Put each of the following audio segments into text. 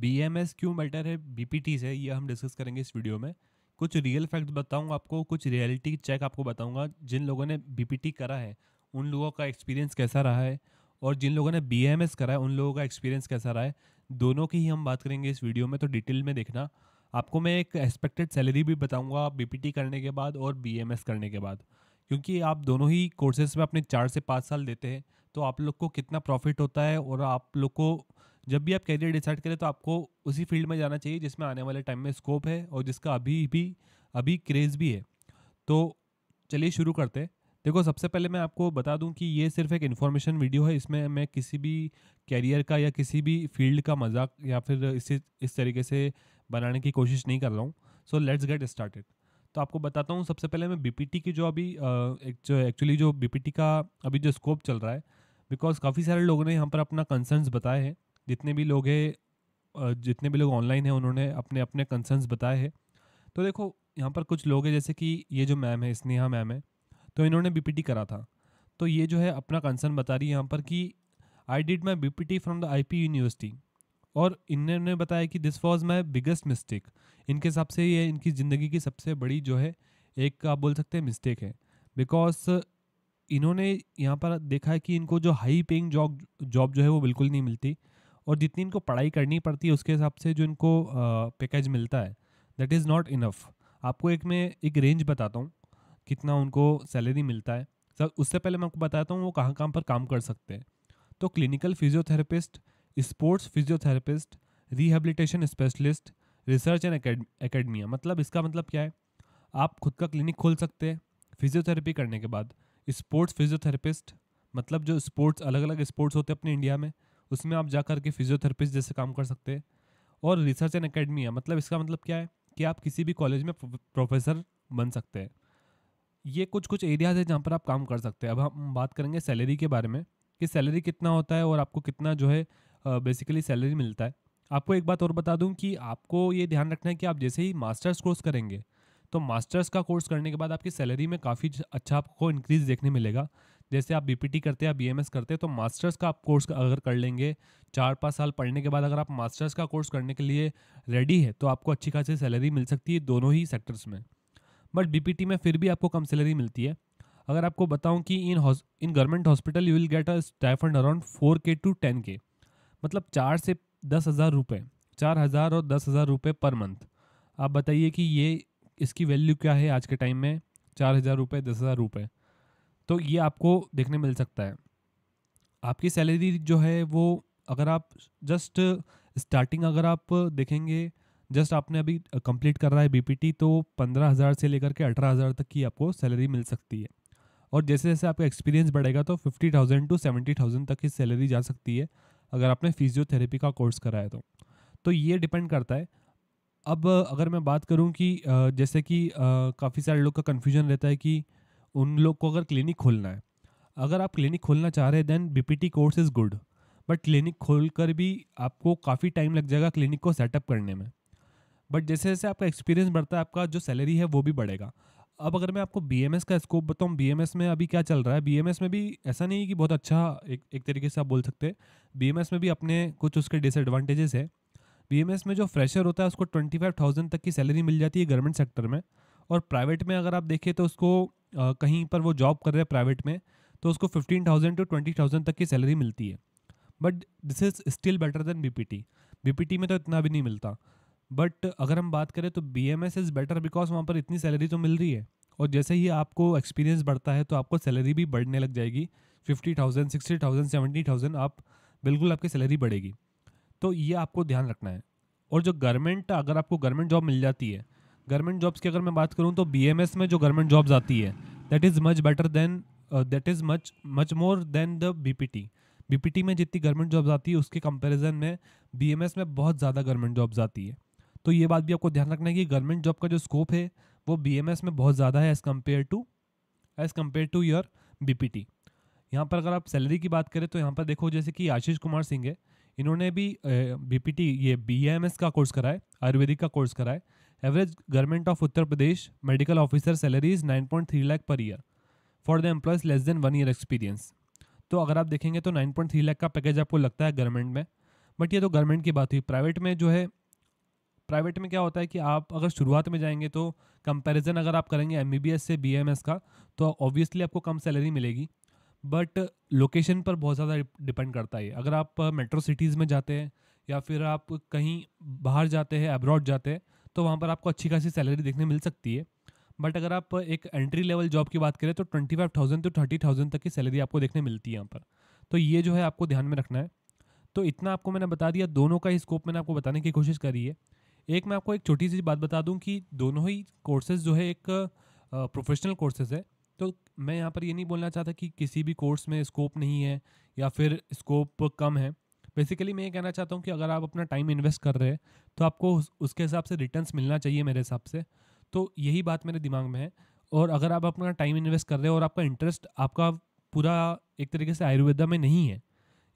B M S क्यों matter है B P T से ये हम डिस्कस करेंगे इस वीडियो में कुछ रियल फैक्ट बताऊंगा आपको कुछ रियलिटी चेक आपको बताऊंगा जिन लोगों ने बी पी टी करा है उन लोगों का एक्सपीरियंस कैसा रहा है और जिन लोगों ने बी एम एस करा है उन लोगों का एक्सपीरियंस कैसा रहा है दोनों की ही हम बात करेंगे इस वीडियो में तो डिटेल में देखना आपको मैं एक एक्सपेक्टेड सैलरी भी बताऊंगा टी करने के बाद और बी एम एस करने के बाद क्योंकि आप दोनों ही कोर्सेज में अपने चार से पाँच साल देते हैं तो आप लोग को कितना प्रॉफिट होता है और आप लोग को जब भी आप कैरियर डिसाइड करें तो आपको उसी फील्ड में जाना चाहिए जिसमें आने वाले टाइम में स्कोप है और जिसका अभी भी अभी क्रेज़ भी है तो चलिए शुरू करते हैं देखो सबसे पहले मैं आपको बता दूं कि ये सिर्फ एक इन्फॉर्मेशन वीडियो है इसमें मैं किसी भी कैरियर का या किसी भी फील्ड का मजाक या फिर इसे इस तरीके से बनाने की कोशिश नहीं कर रहा हूँ सो लेट्स गेट स्टार्टेड तो आपको बताता हूँ सबसे पहले मैं बी की जो अभी एक्चुअली जो बी का अभी जो स्कोप चल रहा है बिकॉज काफ़ी सारे लोगों ने यहाँ पर अपना कंसर्नस बताए हैं जितने भी लोग हैं जितने भी लोग ऑनलाइन हैं उन्होंने अपने अपने कंसर्न्स बताए हैं तो देखो यहाँ पर कुछ लोग हैं जैसे कि ये जो मैम है स्नेहा मैम है तो इन्होंने बीपीटी करा था तो ये जो है अपना कंसर्न बता रही है यहाँ पर कि I did my B P T from the I P university और इन्होंने बताया कि this was my biggest mistake इनके हिसाब से ये इनकी ज़िंदगी की सबसे बड़ी जो है एक आप बोल सकते हैं मिस्टेक है बिकॉज इन्होंने यहाँ पर देखा है कि इनको जो हाई पेइंग जॉब जॉब जो है वो बिल्कुल नहीं मिलती और जितनी इनको पढ़ाई करनी पड़ती है उसके हिसाब से जो इनको पैकेज मिलता है दैट इज़ नॉट इनफ आपको एक मैं एक रेंज बताता हूँ कितना उनको सैलरी मिलता है सर उससे पहले मैं आपको बताता हूँ वो कहाँ कहाँ पर काम कर सकते हैं तो clinical physiotherapist sports physiotherapist rehabilitation specialist research and academia मतलब इसका मतलब क्या है आप खुद का क्लिनिक खोल सकते हैं फिजियोथेरेपी करने के बाद स्पोर्ट्स फिजियोथेरेपिस्ट मतलब जो स्पोर्ट्स अलग अलग स्पोर्ट्स होते हैं अपने इंडिया में उसमें आप जा के फिजियोथेरेपिस्ट जैसे काम कर सकते हैं और रिसर्च एंड अकेडमी है मतलब इसका मतलब क्या है कि आप किसी भी कॉलेज में प्रोफेसर बन सकते हैं ये कुछ कुछ एरियाज है जहाँ पर आप काम कर सकते हैं अब हम बात करेंगे सैलरी के बारे में कि सैलरी कितना होता है और आपको कितना जो है बेसिकली सैलरी मिलता है आपको एक बात और बता दूं कि आपको ये ध्यान रखना है कि आप जैसे ही मास्टर्स कोर्स करेंगे तो मास्टर्स का कोर्स करने के बाद आपकी सैलरी में काफ़ी अच्छा आपको इंक्रीज़ देखने मिलेगा जैसे आप बीपीटी करते हैं आप बीएमएस करते हैं तो मास्टर्स का आप कोर्स अगर कर लेंगे चार पाँच साल पढ़ने के बाद अगर आप मास्टर्स का कोर्स करने के लिए रेडी है तो आपको अच्छी खासी सैलरी मिल सकती है दोनों ही सेक्टर्स में बट बीपीटी में फिर भी आपको कम सैलरी मिलती है अगर आपको बताऊं कि in in government hospital you will get a stipend around four K to ten K मतलब चार से दस हज़ार रुपये चार हज़ार और दस हज़ार रुपये पर मंथ आप बताइए कि ये इसकी वैल्यू क्या है आज के टाइम में चार हज़ार रुपये दस हज़ार रुपये तो ये आपको देखने मिल सकता है आपकी सैलरी जो है वो अगर आप जस्ट स्टार्टिंग अगर आप देखेंगे जस्ट आपने अभी कंप्लीट कर रहा है बीपीटी तो पंद्रह हज़ार से लेकर के अठारह हज़ार तक की आपको सैलरी मिल सकती है और जैसे जैसे आपका एक्सपीरियंस बढ़ेगा तो fifty thousand to seventy thousand तक की सैलरी जा सकती है अगर आपने फिजियोथेरेपी का कोर्स कराया तो तो ये डिपेंड करता है अब अगर मैं बात करूँ कि जैसे कि काफ़ी सारे लोग का कन्फ्यूजन रहता है कि उन लोग को अगर क्लिनिक खोलना है अगर आप क्लिनिक खोलना चाह रहे हैं then B T course is good but clinic खोल कर भी आपको काफ़ी टाइम लग जाएगा क्लिनिक को सेटअप करने में बट जैसे जैसे आपका एक्सपीरियंस बढ़ता है आपका जो सैलरी है वो भी बढ़ेगा अब अगर मैं आपको बी का स्कोप बताऊँ बी में अभी क्या चल रहा है बी में भी ऐसा नहीं है कि बहुत अच्छा एक एक तरीके से आप बोल सकते हैं बी में भी अपने कुछ उसके डिसएडवांटेजेस है बी में जो फ्रेशर होता है उसको ट्वेंटी फाइव थाउजेंड तक की सैलरी मिल जाती है गवर्नमेंट सेक्टर में और प्राइवेट में अगर आप देखें तो उसको आ, कहीं पर वो जॉब कर रहे हैं प्राइवेट में तो उसको fifteen thousand to twenty thousand तक की सैलरी मिलती है but this is still better than BPT BPT में तो इतना भी नहीं मिलता बट अगर हम बात करें तो B M S is better because वहाँ पर इतनी सैलरी तो मिल रही है और जैसे ही आपको एक्सपीरियंस बढ़ता है तो आपको सैलरी भी बढ़ने लग जाएगी fifty thousand sixty thousand seventy thousand आप बिल्कुल आपकी सैलरी बढ़ेगी तो ये आपको ध्यान रखना है और जो गवर्नमेंट अगर आपको गवर्नमेंट जॉब मिल जाती है गवर्नमेंट जॉब्स की अगर मैं बात करूँ तो बी में जो गवर्नमेंट जॉब्स आती है that is much better than that is much much more than the B P T B P T में जितनी गवर्नमेंट जॉब्स आती है उसके कंपैरिजन में बी एम एस में बहुत ज़्यादा गवर्नमेंट जॉब्स आती है तो ये बात भी आपको ध्यान रखना है कि गवर्नमेंट जॉब का जो स्कोप है वो बी एम एस में बहुत ज़्यादा है as compare to as compare to your B P T यहाँ पर अगर आप सैलरी की बात करें तो यहाँ पर देखो जैसे कि आशीष कुमार सिंह है इन्होंने भी बी पी टी ये बी एम एस का कोर्स कराए आयुर्वेदिक का कोर्स कराए average of Uttar Pradesh medical officer salary is nine point three lakh per year for the employees less than one year experience तो अगर आप देखेंगे तो नाइन पॉइंट थ्री लैख का पैकेज आपको लगता है गवर्नमेंट में बट ये तो गवर्नमेंट की बात हुई प्राइवेट में जो है प्राइवेट में क्या होता है कि आप अगर शुरुआत में जाएंगे तो कंपैरिजन अगर आप करेंगे एम से बी का तो ऑब्वियसली आपको कम सैलरी मिलेगी बट लोकेशन पर बहुत ज़्यादा डिपेंड करता है अगर आप मेट्रो सिटीज़ में जाते हैं या फिर आप कहीं बाहर जाते हैं अब्रॉड जाते हैं तो वहाँ पर आपको अच्छी खासी सैलरी देखने मिल सकती है बट अगर आप एक एंट्री लेवल जॉब की बात करें तो twenty five thousand to thirty thousand तक की सैलरी आपको देखने मिलती है यहाँ पर तो ये जो है आपको ध्यान में रखना है तो इतना आपको मैंने बता दिया दोनों का ही स्कोप मैंने आपको बताने की कोशिश करी है एक मैं आपको एक छोटी सी बात बता दूं कि दोनों ही कोर्सेज जो है एक प्रोफेशनल कोर्सेज है तो मैं यहाँ पर ये नहीं बोलना चाहता कि किसी भी कोर्स में स्कोप नहीं है या फिर स्कोप कम है बेसिकली मैं ये कहना चाहता हूँ कि अगर आप अपना टाइम इन्वेस्ट कर रहे हैं तो आपको उसके हिसाब से रिटर्न मिलना चाहिए मेरे हिसाब से तो यही बात मेरे दिमाग में है और अगर आप अपना टाइम इन्वेस्ट कर रहे हो और आपका इंटरेस्ट आपका पूरा एक तरीके से आयुर्वेदा में नहीं है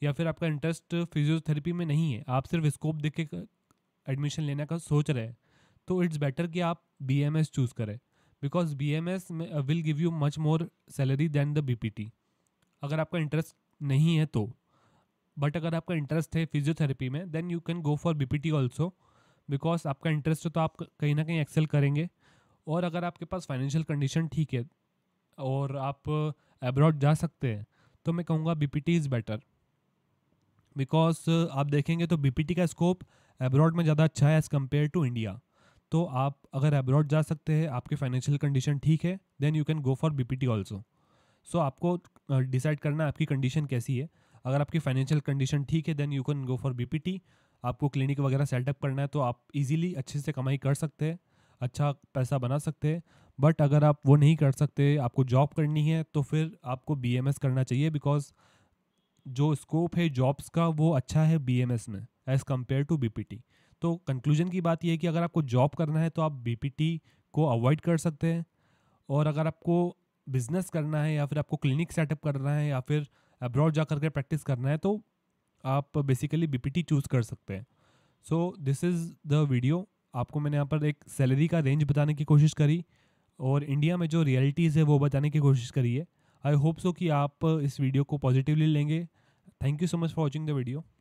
या फिर आपका इंटरेस्ट फिजियोथेरेपी में नहीं है आप सिर्फ स्कोप देख के एडमिशन लेने का सोच रहे हैं तो इट्स बेटर कि आप बी एम एस चूज़ करें because B M S will give you much more salary than the B P T अगर आपका इंटरेस्ट नहीं है तो बट अगर आपका इंटरेस्ट है फिजियोथेरेपी में then you can go for T also because आपका इंटरेस्ट हो तो आप कहीं ना कहीं एक्सेल करेंगे और अगर आपके पास फाइनेंशियल कंडीशन ठीक है और आप एब्रॉड जा सकते हैं तो मैं कहूँगा B P T is better because आप देखेंगे तो बी पी टी का स्कोप एब्रॉड में ज़्यादा अच्छा है एज़ कम्पेयर टू इंडिया तो आप अगर एब्रॉड जा सकते हैं आपके फाइनेंशियल कंडीशन ठीक है then you can go for B P T also so आपको डिसाइड करना आपकी कंडीशन कैसी है अगर आपकी फाइनेंशियल कंडीशन ठीक है then you can go for B आपको क्लिनिक वगैरह सेटअप करना है तो आप इजीली अच्छे से कमाई कर सकते हैं अच्छा पैसा बना सकते हैं बट अगर आप वो नहीं कर सकते आपको जॉब करनी है तो फिर आपको बी करना चाहिए बिकॉज जो स्कोप है जॉब्स का वो अच्छा है बी में एज़ कम्पेयर टू बी तो कंक्लूजन की बात यह है कि अगर आपको जॉब करना है तो आप बी को अवॉइड कर सकते हैं और अगर आपको बिज़नेस करना है या फिर आपको क्लिनिक सेटअप करना है या फिर अब्रॉड जा कर के प्रैक्टिस करना है तो आप बेसिकली बी चूज़ कर सकते हैं so this is the video आपको मैंने यहाँ पर एक सैलरी का रेंज बताने की कोशिश करी और इंडिया में जो रियलिटीज़ है वो बताने की कोशिश करी है आई होप सो कि आप इस वीडियो को पॉजिटिवली लेंगे thank you so much for watching the video